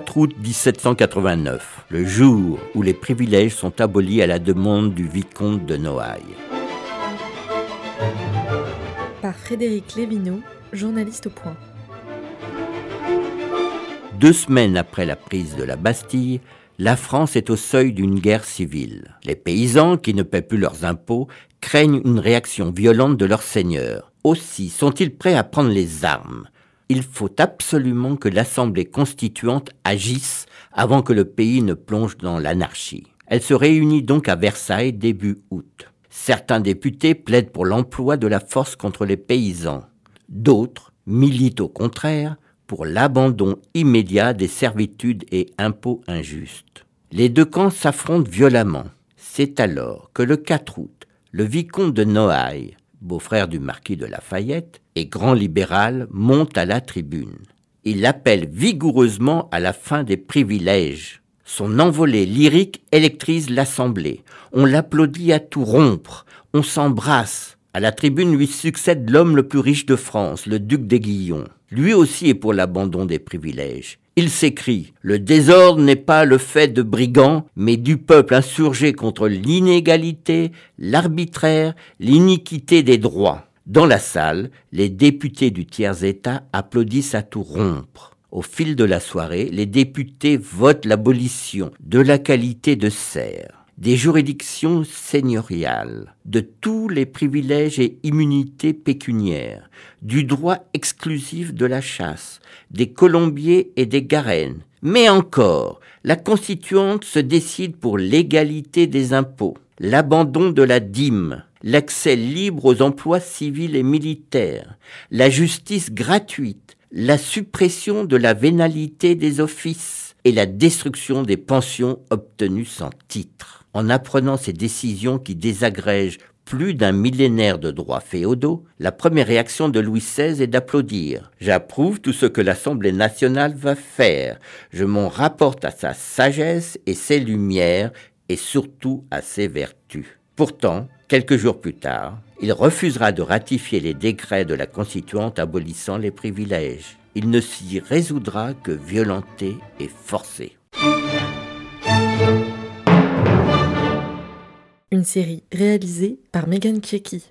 4 août 1789, le jour où les privilèges sont abolis à la demande du vicomte de Noailles. Par Frédéric Lévineau, journaliste au point. Deux semaines après la prise de la Bastille, la France est au seuil d'une guerre civile. Les paysans, qui ne paient plus leurs impôts, craignent une réaction violente de leurs seigneurs. Aussi sont-ils prêts à prendre les armes il faut absolument que l'Assemblée constituante agisse avant que le pays ne plonge dans l'anarchie. Elle se réunit donc à Versailles début août. Certains députés plaident pour l'emploi de la force contre les paysans. D'autres militent au contraire pour l'abandon immédiat des servitudes et impôts injustes. Les deux camps s'affrontent violemment. C'est alors que le 4 août, le vicomte de Noailles, beau-frère du marquis de Lafayette et grand libéral, monte à la tribune. Il appelle vigoureusement à la fin des privilèges. Son envolée lyrique électrise l'assemblée. On l'applaudit à tout rompre. On s'embrasse. À la tribune lui succède l'homme le plus riche de France, le duc d'Aiguillon. Lui aussi est pour l'abandon des privilèges. Il s'écrit Le désordre n'est pas le fait de brigands, mais du peuple insurgé contre l'inégalité, l'arbitraire, l'iniquité des droits. Dans la salle, les députés du tiers-État applaudissent à tout rompre. Au fil de la soirée, les députés votent l'abolition de la qualité de serre des juridictions seigneuriales, de tous les privilèges et immunités pécuniaires, du droit exclusif de la chasse, des colombiers et des garennes. Mais encore, la constituante se décide pour l'égalité des impôts, l'abandon de la dîme, l'accès libre aux emplois civils et militaires, la justice gratuite, la suppression de la vénalité des offices et la destruction des pensions obtenues sans titre. En apprenant ces décisions qui désagrègent plus d'un millénaire de droits féodaux, la première réaction de Louis XVI est d'applaudir. J'approuve tout ce que l'Assemblée nationale va faire. Je m'en rapporte à sa sagesse et ses lumières, et surtout à ses vertus. Pourtant, quelques jours plus tard, il refusera de ratifier les décrets de la Constituante abolissant les privilèges. Il ne s'y résoudra que violenté et forcé. une série réalisée par Megan Kieki.